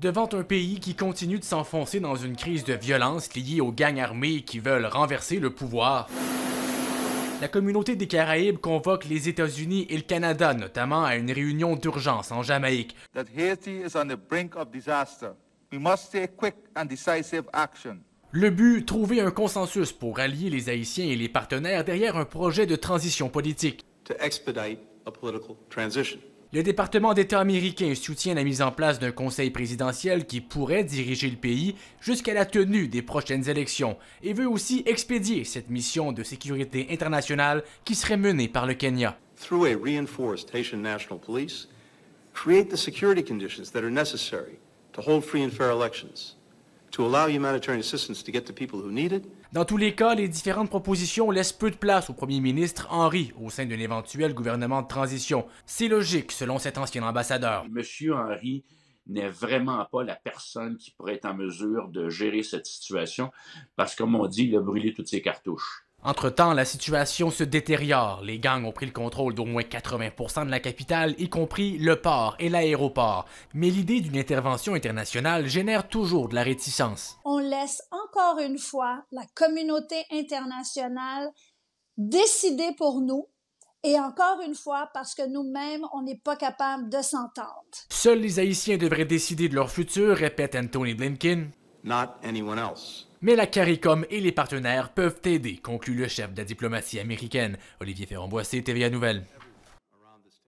Devant un pays qui continue de s'enfoncer dans une crise de violence liée aux gangs armés qui veulent renverser le pouvoir, la communauté des Caraïbes convoque les États-Unis et le Canada notamment à une réunion d'urgence en Jamaïque. Le but, trouver un consensus pour rallier les Haïtiens et les partenaires derrière un projet de transition politique. expedite a political transition. Le département d'État américain soutient la mise en place d'un conseil présidentiel qui pourrait diriger le pays jusqu'à la tenue des prochaines élections et veut aussi expédier cette mission de sécurité internationale qui serait menée par le Kenya. conditions dans tous les cas, les différentes propositions laissent peu de place au premier ministre Henry au sein d'un éventuel gouvernement de transition. C'est logique, selon cet ancien ambassadeur. Monsieur Henry n'est vraiment pas la personne qui pourrait être en mesure de gérer cette situation parce, comme on dit, il a brûlé toutes ses cartouches. Entre-temps, la situation se détériore. Les gangs ont pris le contrôle d'au moins 80% de la capitale, y compris le port et l'aéroport. Mais l'idée d'une intervention internationale génère toujours de la réticence. On laisse encore une fois la communauté internationale décider pour nous et encore une fois, parce que nous-mêmes, on n'est pas capable de s'entendre. Seuls les Haïtiens devraient décider de leur futur, répète Anthony Blinken. Mais la CARICOM et les partenaires peuvent aider, conclut le chef de la diplomatie américaine. Olivier Ferrand-Boissé, TVA Nouvelle.